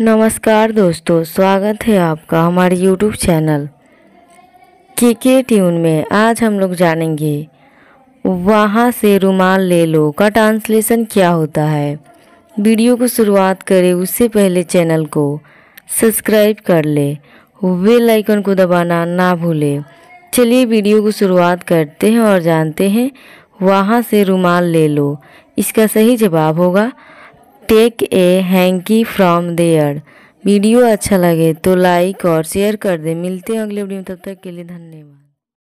नमस्कार दोस्तों स्वागत है आपका हमारे YouTube चैनल के के ट्यून में आज हम लोग जानेंगे वहाँ से रुमाल ले लो का ट्रांसलेशन क्या होता है वीडियो को शुरुआत करें उससे पहले चैनल को सब्सक्राइब कर ले बेल आइकन को दबाना ना भूलें चलिए वीडियो को शुरुआत करते हैं और जानते हैं वहाँ से रुमाल ले लो इसका सही जवाब होगा take a hanky from there video अच्छा लगे तो लाइक और शेयर कर दें मिलते हैं अगले वीडियो में तब तक के लिए धन्यवाद